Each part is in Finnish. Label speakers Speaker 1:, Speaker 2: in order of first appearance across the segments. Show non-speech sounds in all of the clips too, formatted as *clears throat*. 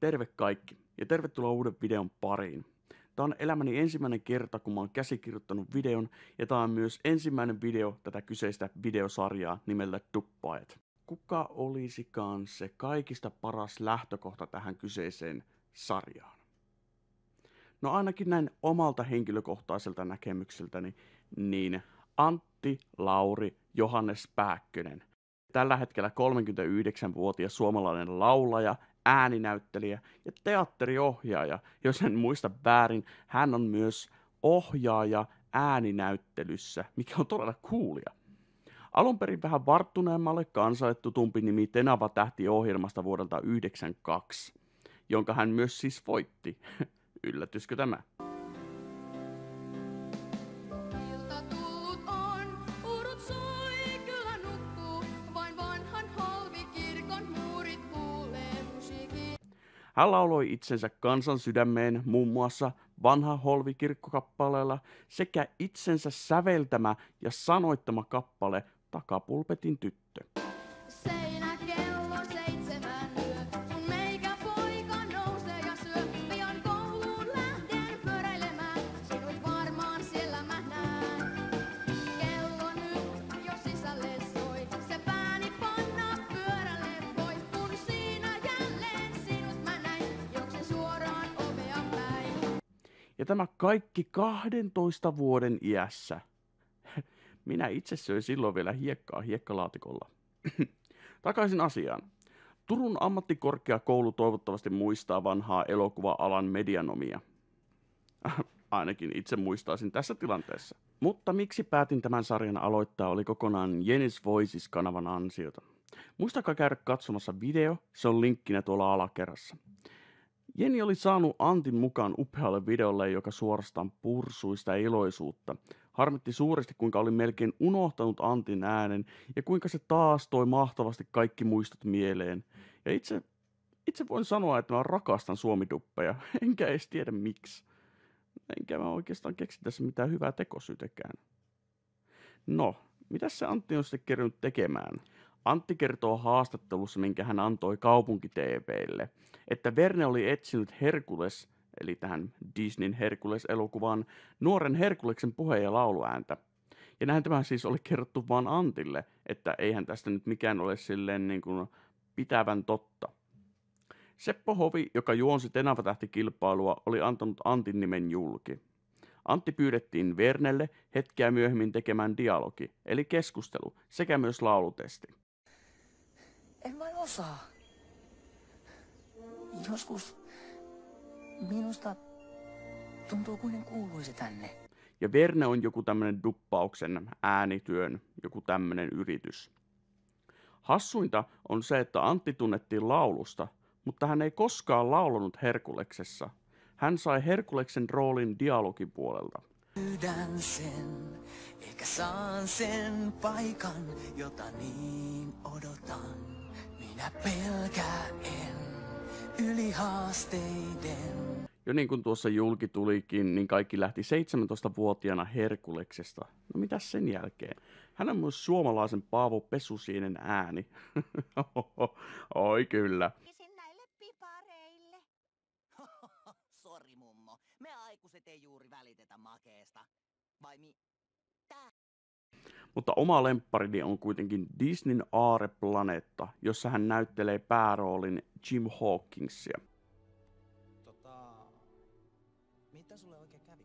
Speaker 1: Terve kaikki ja tervetuloa uuden videon pariin. Tämä on elämäni ensimmäinen kerta, kun mä oon käsikirjoittanut videon ja tämä on myös ensimmäinen video tätä kyseistä videosarjaa nimellä Duppaet. Kuka olisikaan se kaikista paras lähtökohta tähän kyseiseen sarjaan? No ainakin näin omalta henkilökohtaiselta näkemykseltäni, niin Antti, Lauri, Johannes Pääkkönen tällä hetkellä 39-vuotias suomalainen laulaja, ääninäyttelijä ja teatteriohjaaja. Jos en muista väärin, hän on myös ohjaaja ääninäyttelyssä, mikä on todella kuulia. Alun perin vähän varttuneemmalle kansalle tutumpi nimi Tenava tähti ohjelmasta vuodelta 1992, jonka hän myös siis voitti. *laughs* Yllätyskö tämä? Hän lauloi itsensä kansan sydämeen muun muassa vanha holvi kirkkokappaleella sekä itsensä säveltämä ja sanoittama kappale Takapulpetin tyttö. Ja tämä kaikki 12 vuoden iässä. Minä itse söin silloin vielä hiekkaa hiekkalaatikolla. *clears throat* Takaisin asiaan. Turun ammattikorkeakoulu toivottavasti muistaa vanhaa elokuva-alan medianomia. *clears throat* Ainakin itse muistaisin tässä tilanteessa. Mutta miksi päätin tämän sarjan aloittaa oli kokonaan Jenis Voices-kanavan ansiota. Muistakaa käydä katsomassa video, se on linkkinä tuolla alakerrassa. Jenni oli saanut Antin mukaan upealle videolle, joka suorastaan pursuista iloisuutta. Harmitti suuresti, kuinka oli melkein unohtanut Antin äänen ja kuinka se taas toi mahtavasti kaikki muistot mieleen. Ja itse, itse voin sanoa, että mä rakastan suomiduppeja, *laughs* enkä edes tiedä miksi. Enkä mä oikeastaan keksi tässä mitään hyvää tekosyytekään. No, mitä se Antti on sitten kerännyt tekemään? Antti kertoo haastattelussa, minkä hän antoi kaupunkiteepeille, että Verne oli etsinyt Herkules, eli tähän Disneyn Herkules-elokuvaan, nuoren Herkuleksen puhe- ja lauluääntä. Ja näin tämä siis oli kerrottu vaan Antille, että eihän tästä nyt mikään ole silleen niin kuin pitävän totta. Seppo Hovi, joka juonsi tenapatähti kilpailua oli antanut Antin nimen julki. Antti pyydettiin Vernelle hetkeä myöhemmin tekemään dialogi, eli keskustelu, sekä myös laulutesti. En vain osaa. Joskus minusta tuntuu kuin en kuuluisi tänne. Ja Verne on joku tämmöinen duppauksen, äänityön, joku tämmöinen yritys. Hassuinta on se, että Antti tunnettiin laulusta, mutta hän ei koskaan laulanut Herkuleksessa. Hän sai Herkuleksen roolin dialogipuolelta sen, ehkä saan sen paikan, jota niin odotan. Minä pelkään yli haasteiden. Jo niin kuin tuossa julki tulikin, niin kaikki lähti 17-vuotiaana Herkuleksesta. No mitä sen jälkeen? Hän on myös suomalaisen Paavo Pesusiinen ääni. *laughs* Oi kyllä. nuori mummo. Me aikuiset ei juuri välitetä makeesta. Vai mi... Tää? Mutta oma lempparini on kuitenkin Disneyn aareplanetta, jossa hän näyttelee pääroolin Jim Hawkinsia. Tota, mitä sulle oikein kävi?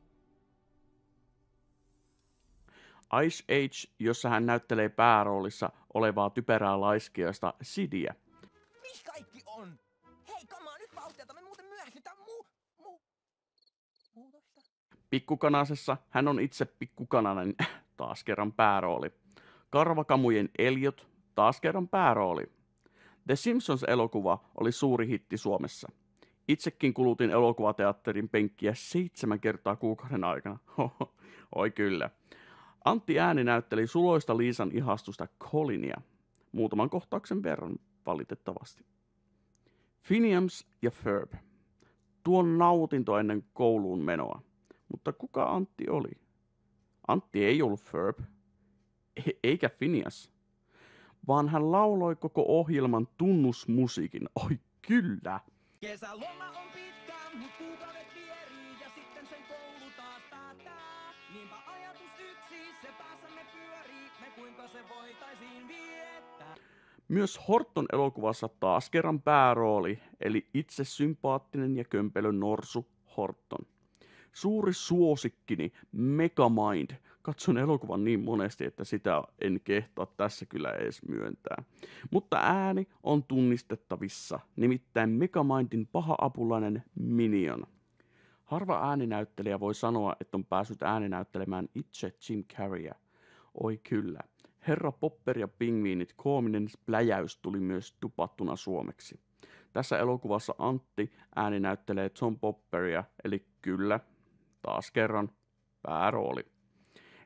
Speaker 1: Ice Age, jossa hän näyttelee pääroolissa olevaa typerää laiskiasta Sidiä. Missä kaikki on? Hei, kamaa nyt vauhtia, me muuten myöhästytään muu... Pikkukanasessa hän on itse pikkukananen, *laughs* taas kerran päärooli. Karvakamujen Eliot, taas kerran päärooli. The Simpsons-elokuva oli suuri hitti Suomessa. Itsekin kulutin elokuvateatterin penkkiä seitsemän kertaa kuukauden aikana. *laughs* Oi kyllä. Antti Ääni näytteli suloista Liisan ihastusta Colinia. Muutaman kohtauksen verran valitettavasti. Finiams ja Ferb. Tuon nautinto ennen kouluun menoa. Mutta kuka Antti oli? Antti ei ollut Ferb, e- eikä Finias, vaan hän lauloi koko ohjelman tunnusmusiikin. Oi kyllä! Kesäloma on pitkä, mut kuukaudet vierii ja sitten sen koulu taas päättää. Niinpä ajatus yksi, se päässämme pyörii, me kuinka se voitaisiin viettää. Myös Horton elokuvassa taas kerran päärooli, eli itse sympaattinen ja kömpelö norsu Horton suuri suosikkini niin Megamind. Katson elokuvan niin monesti, että sitä en kehtaa tässä kyllä edes myöntää. Mutta ääni on tunnistettavissa, nimittäin Megamindin paha apulainen Minion. Harva ääninäyttelijä voi sanoa, että on päässyt ääninäyttelemään itse Jim Carreya. Oi kyllä. Herra Popper ja pingviinit koominen pläjäys tuli myös tupattuna suomeksi. Tässä elokuvassa Antti ääninäyttelee Tom Popperia, eli kyllä, taas kerran päärooli.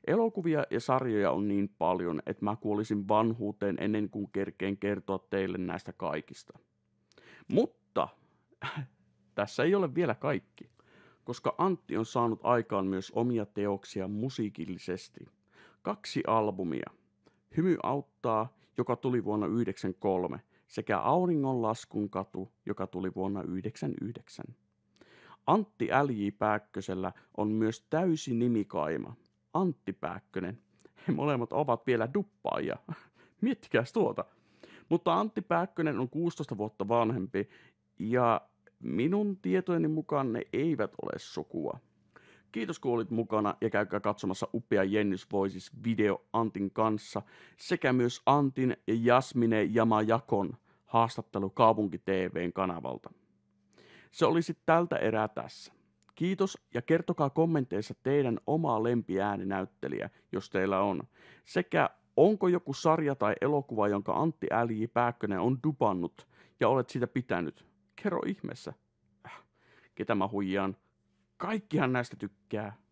Speaker 1: Elokuvia ja sarjoja on niin paljon, että mä kuolisin vanhuuteen ennen kuin kerkeen kertoa teille näistä kaikista. Mutta *laughs* tässä ei ole vielä kaikki, koska Antti on saanut aikaan myös omia teoksia musiikillisesti. Kaksi albumia. Hymy auttaa, joka tuli vuonna 1993, sekä Auringonlaskun katu, joka tuli vuonna 1999. Antti LJ Pääkkösellä on myös täysi nimikaima, Antti Pääkkönen. He molemmat ovat vielä duppaajia. *laughs* Miettikääs tuota. Mutta Antti Pääkkönen on 16 vuotta vanhempi ja minun tietojeni mukaan ne eivät ole sukua. Kiitos kun olit mukana ja käykää katsomassa upea Jennys Voices video Antin kanssa sekä myös Antin ja Jasmine Jamajakon haastattelu Kaupunki TVn kanavalta. Se olisi tältä erää tässä. Kiitos ja kertokaa kommenteissa teidän omaa lempiääninäyttelijä, jos teillä on. Sekä onko joku sarja tai elokuva, jonka Antti L.J. Pääkkönen on dupannut ja olet sitä pitänyt. Kerro ihmeessä. Äh, ketä mä huijaan. Kaikkihan näistä tykkää.